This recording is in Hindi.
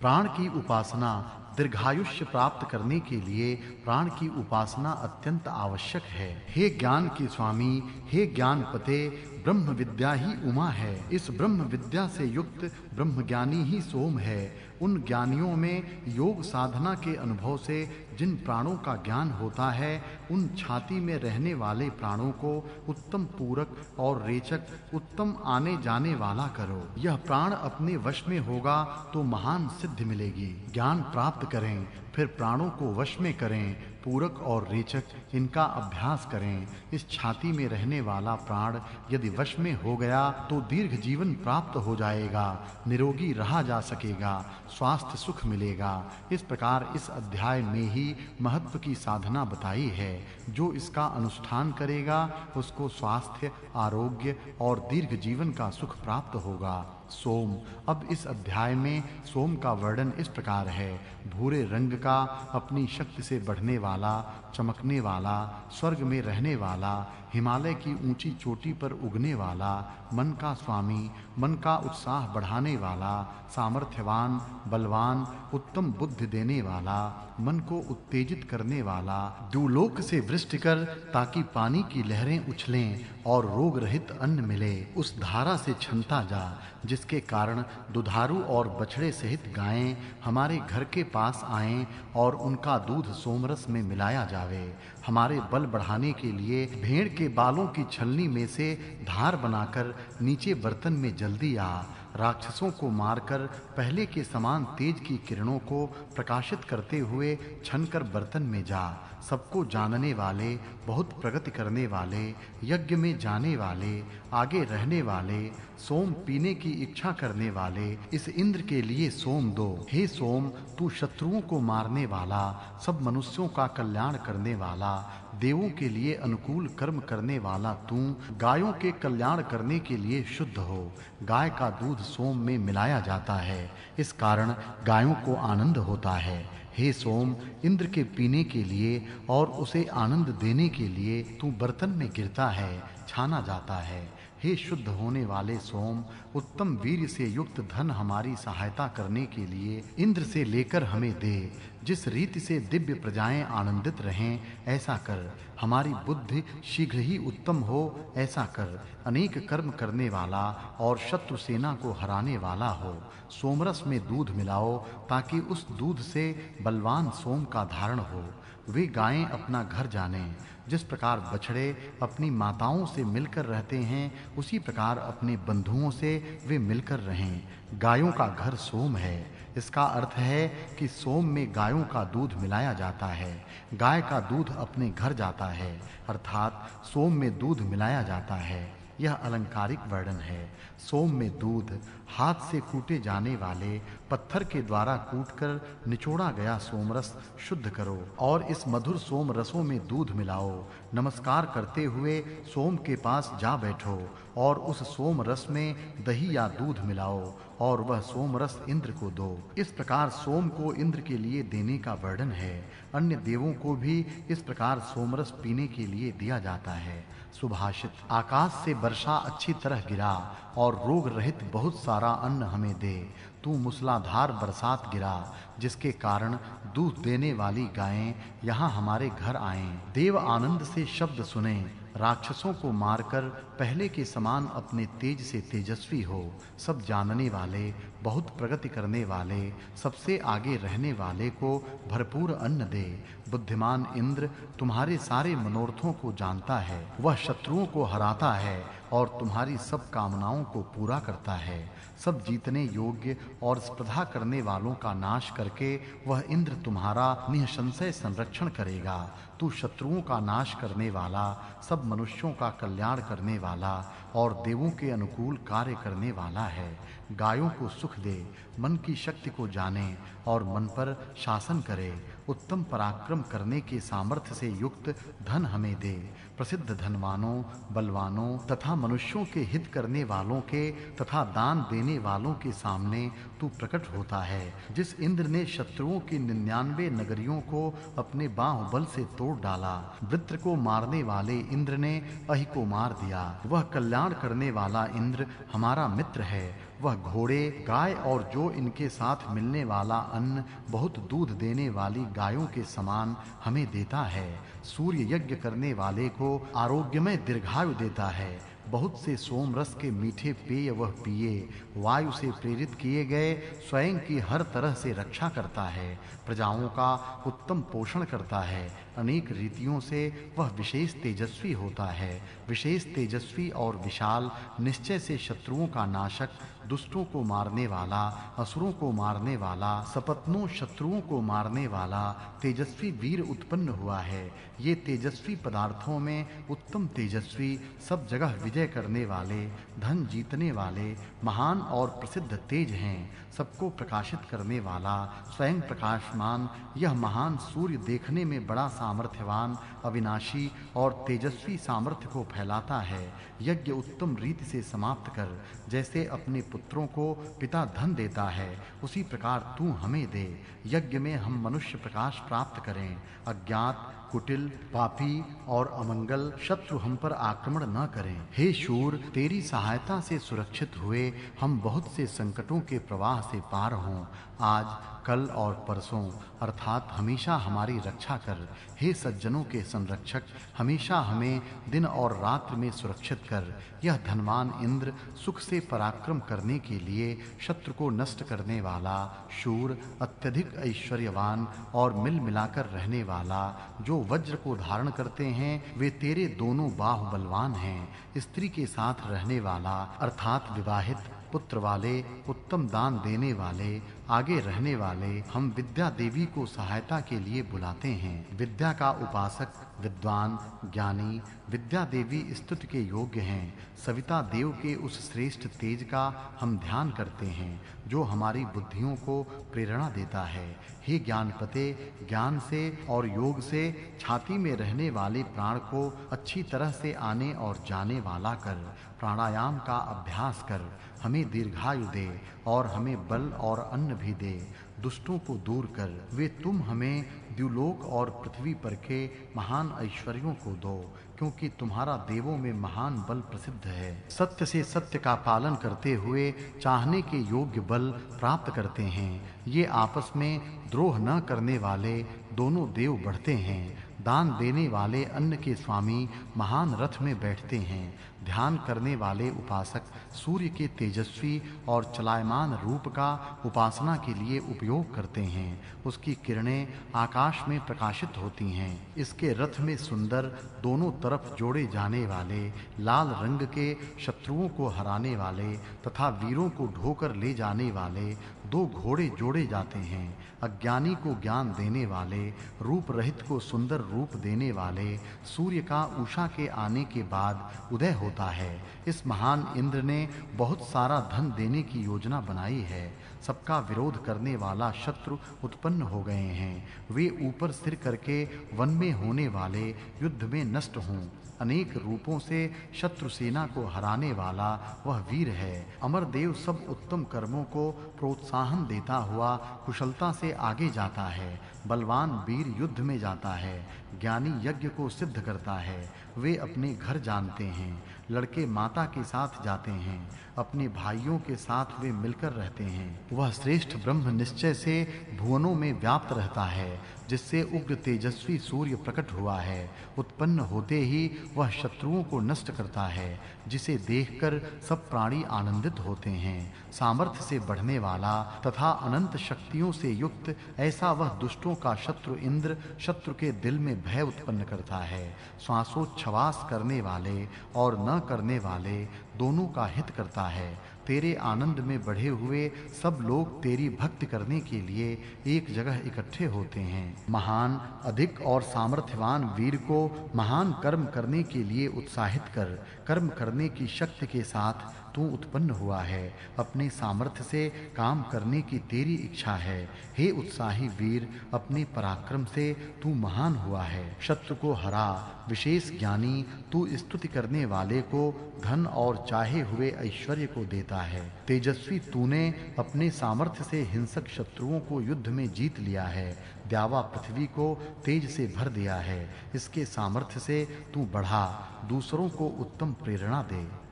प्राण की उपासना दीर्घायुष्य प्राप्त करने के लिए प्राण की उपासना अत्यंत आवश्यक है हे ज्ञान के स्वामी हे ज्ञान पते ब्रह्म विद्या ही उमा है इस ब्रह्म विद्या से युक्त ब्रह्म ज्ञानी ही सोम है उन ज्ञानियों में योग साधना के अनुभव से जिन प्राणों का ज्ञान होता है उन छाती में रहने वाले प्राणों को उत्तम पूरक और रेचक उत्तम आने जाने वाला करो यह प्राण अपने वश में होगा तो महान सिद्धि मिलेगी ज्ञान प्राप्त करें फिर प्राणों को वश में करें पूरक और रेचक इनका अभ्यास करें इस छाती में रहने वाला प्राण यदि वश में हो गया तो दीर्घ जीवन प्राप्त हो जाएगा निरोगी रहा जा सकेगा स्वास्थ्य सुख मिलेगा इस प्रकार इस अध्याय में ही महत्व की साधना बताई है जो इसका अनुष्ठान करेगा उसको स्वास्थ्य आरोग्य और दीर्घ जीवन का सुख प्राप्त होगा सोम अब इस अध्याय में सोम का वर्णन इस प्रकार है भूरे रंग का अपनी शक्ति से बढ़ने वाला चमकने वाला स्वर्ग में रहने वाला हिमालय की ऊंची चोटी पर उगने वाला मन का स्वामी मन का उत्साह बढ़ाने वाला सामर्थ्यवान बलवान उत्तम बुद्धि देने वाला मन को उत्तेजित करने वाला दुलोक से वृष्टि कर ताकि पानी की लहरें उछलें और रोग रहित अन्न मिले उस धारा से छनता जा जिसके कारण दुधारू और बछड़े सहित गायें हमारे घर के पास आएं और उनका दूध सोमरस में मिलाया जावे हमारे बल बढ़ाने के लिए भेड़ के बालों की छलनी में से धार बनाकर नीचे बर्तन में जल दिया राक्षसों को मारकर पहले के समान तेज की किरणों को प्रकाशित करते हुए छनकर बर्तन में जा सबको जानने वाले बहुत प्रगति करने वाले यज्ञ में जाने वाले आगे रहने वाले सोम पीने की इच्छा करने वाले इस इंद्र के लिए सोम दो हे सोम तू शत्रुओं को मारने वाला सब मनुष्यों का कल्याण करने वाला देवों के लिए अनुकूल कर्म करने वाला तू गायों के कल्याण करने के लिए शुद्ध हो गाय का दूध सोम में मिलाया जाता है इस कारण गायों को आनंद होता है हे सोम इंद्र के पीने के लिए और उसे आनंद देने के लिए तू बर्तन में गिरता है छाना जाता है हे शुद्ध होने वाले सोम उत्तम वीर से युक्त धन हमारी सहायता करने के लिए इंद्र से लेकर हमें दे जिस रीति से दिव्य प्रजाएं आनंदित रहें ऐसा कर हमारी बुद्धि शीघ्र ही उत्तम हो ऐसा कर अनेक कर्म करने वाला और शत्रु सेना को हराने वाला हो सोमरस में दूध मिलाओ ताकि उस दूध से बलवान सोम का धारण हो वे गायें अपना घर जाने जिस प्रकार बछड़े अपनी माताओं से मिलकर रहते हैं उसी प्रकार अपने बंधुओं से वे मिलकर रहें गायों का घर सोम है इसका अर्थ है कि सोम में गायों का दूध मिलाया जाता है गाय का दूध अपने घर जाता है अर्थात सोम में दूध मिलाया जाता है यह अलंकारिक वर्णन है सोम में दूध हाथ से कूटे जाने वाले पत्थर के द्वारा कूटकर निचोड़ा गया सोमरस शुद्ध करो और इस मधुर सोम रसों में दूध मिलाओ नमस्कार करते हुए सोम के पास जा बैठो और उस सोम रस में दही या दूध मिलाओ और वह सोम रस इंद्र को दो इस प्रकार सोम को इंद्र के लिए देने का वर्णन है अन्य देवों को भी इस प्रकार सोमरस पीने के लिए दिया जाता है सुभाषित आकाश से वर्षा अच्छी तरह गिरा और रोग रहित बहुत सारा अन्न हमें दे तू मूसलाधार बरसात गिरा जिसके कारण दूध देने वाली गायें यहाँ हमारे घर आएं देव आनंद से शब्द सुने राक्षसों को मारकर पहले के समान अपने तेज से तेजस्वी हो सब जानने वाले बहुत प्रगति करने वाले सबसे आगे रहने वाले को भरपूर अन्न दे बुद्धिमान इंद्र तुम्हारे सारे मनोरथों को जानता है वह शत्रुओं को हराता है और तुम्हारी सब कामनाओं को पूरा करता है सब जीतने योग्य और स्पर्धा करने वालों का नाश करके वह इंद्र तुम्हारा निःसंशय संरक्षण करेगा तू शत्रुओं का नाश करने वाला सब मनुष्यों का कल्याण करने वाला और देवों के अनुकूल कार्य करने वाला है गायों को सुख दे मन की शक्ति को जाने और मन पर शासन करे उत्तम पराक्रम करने के सामर्थ्य से युक्त धन हमें दे प्रसिद्ध धनवानों बलवानों तथा मनुष्यों के हित करने वालों के तथा दान देने वालों के सामने तू प्रकट होता है जिस इंद्र ने शत्रुओं की 99 नगरियों को अपने बाहुबल बल से तोड़ डाला वृत्र को मारने वाले इंद्र ने अहि को मार दिया वह कल्याण करने वाला इंद्र हमारा मित्र है वह घोड़े गाय और जो इनके साथ मिलने वाला अन्न बहुत दूध देने वाली गायों के समान हमें देता है सूर्य यज्ञ करने वाले को आरोग्यमय दीर्घायु देता है बहुत से सोम रस के मीठे पेय वह पिए वायु से प्रेरित किए गए स्वयं की हर तरह से रक्षा करता है प्रजाओं का उत्तम पोषण करता है अनेक रीतियों से वह विशेष तेजस्वी होता है विशेष तेजस्वी और विशाल निश्चय से शत्रुओं का नाशक दुष्टों को मारने वाला असुरों को मारने वाला सपत्नों शत्रुओं को मारने वाला तेजस्वी वीर उत्पन्न हुआ है ये तेजस्वी पदार्थों में उत्तम तेजस्वी सब जगह विजय विजय करने वाले धन जीतने वाले महान और प्रसिद्ध तेज हैं सबको प्रकाशित करने वाला स्वयं प्रकाशमान यह महान सूर्य देखने में बड़ा सामर्थ्यवान अविनाशी और तेजस्वी सामर्थ्य को फैलाता है यज्ञ उत्तम रीति से समाप्त कर जैसे अपने पुत्रों को पिता धन देता है उसी प्रकार तू हमें दे यज्ञ में हम मनुष्य प्रकाश प्राप्त करें अज्ञात कुटिल पापी और अमंगल शत्रु हम पर आक्रमण न करें हे शूर तेरी सहायता से सुरक्षित हुए हम बहुत से संकटों के प्रवाह से पार हों आज कल और परसों अर्थात हमेशा हमारी रक्षा कर हे सज्जनों के संरक्षक हमेशा हमें दिन और रात्र में सुरक्षित कर यह धनवान इंद्र सुख से पराक्रम करने के लिए शत्रु को नष्ट करने वाला शूर अत्यधिक ऐश्वर्यवान और मिल मिलाकर रहने वाला जो वज्र को धारण करते हैं वे तेरे दोनों बाह बलवान हैं स्त्री के साथ रहने वाला अर्थात विवाहित पुत्र वाले उत्तम दान देने वाले आगे रहने वाले हम विद्या देवी को सहायता के लिए बुलाते हैं विद्या का उपासक विद्वान ज्ञानी विद्या देवी स्तुत के योग्य हैं सविता देव के उस श्रेष्ठ तेज का हम ध्यान करते हैं जो हमारी बुद्धियों को प्रेरणा देता है हे ज्ञानपते ज्ञान से और योग से छाती में रहने वाले प्राण को अच्छी तरह से आने और जाने वाला कर प्राणायाम का अभ्यास कर हमें दीर्घायु दे और हमें बल और अन्य भी दे दुष्टों को दूर कर वे तुम हमें द्युलोक और पृथ्वी पर के महान ऐश्वर्यों को दो क्योंकि तुम्हारा देवों में महान बल प्रसिद्ध है सत्य से सत्य का पालन करते हुए चाहने के योग्य बल प्राप्त करते हैं ये आपस में द्रोह न करने वाले दोनों देव बढ़ते हैं दान देने वाले अन्न के स्वामी महान रथ में बैठते हैं ध्यान करने वाले उपासक सूर्य के तेजस्वी और चलायमान रूप का उपासना के लिए उपयोग करते हैं उसकी किरणें आकाश में प्रकाशित होती हैं इसके रथ में सुंदर दोनों तरफ जोड़े जाने वाले लाल रंग के शत्रुओं को हराने वाले तथा वीरों को ढोकर ले जाने वाले दो घोड़े जोड़े जाते हैं अज्ञानी को ज्ञान देने वाले रूप रहित को सुंदर रूप देने वाले सूर्य का उषा के आने के बाद उदय होता होता है इस महान इंद्र ने बहुत सारा धन देने की योजना बनाई है सबका विरोध करने वाला शत्रु उत्पन्न हो गए हैं वे ऊपर सिर करके वन में होने वाले युद्ध में नष्ट हों अनेक रूपों से शत्रु सेना को हराने वाला वह वीर है अमरदेव सब उत्तम कर्मों को प्रोत्साहन देता हुआ कुशलता से आगे जाता है बलवान वीर युद्ध में जाता है ज्ञानी यज्ञ को सिद्ध करता है वे अपने घर जानते हैं लड़के माता के साथ जाते हैं अपने भाइयों के साथ वे मिलकर रहते हैं वह श्रेष्ठ ब्रह्म निश्चय से भुवनों में व्याप्त रहता है जिससे उग्र तेजस्वी सूर्य प्रकट हुआ है उत्पन्न होते ही वह शत्रुओं को नष्ट करता है जिसे देखकर सब प्राणी आनंदित होते हैं सामर्थ्य से बढ़ने वाला तथा अनंत शक्तियों से युक्त ऐसा वह दुष्टों का शत्रु इंद्र शत्रु के दिल में भय उत्पन्न करता है श्वासोच्छ्वास करने वाले और न करने वाले दोनों का हित करता है तेरे आनंद में बढ़े हुए सब लोग तेरी भक्ति करने के लिए एक जगह इकट्ठे होते हैं महान अधिक और सामर्थ्यवान वीर को महान कर्म करने के लिए उत्साहित कर कर्म करने की शक्ति के साथ तू उत्पन्न हुआ है अपने सामर्थ्य से काम करने की तेरी इच्छा है हे उत्साही वीर अपने पराक्रम से तू महान हुआ है शत्रु को हरा विशेष ज्ञानी तू स्तुति करने वाले को धन और चाहे हुए ऐश्वर्य को देता है तेजस्वी तूने अपने सामर्थ्य से हिंसक शत्रुओं को युद्ध में जीत लिया है द्यावा पृथ्वी को तेज से भर दिया है इसके सामर्थ्य से तू बढ़ा दूसरों को उत्तम प्रेरणा दे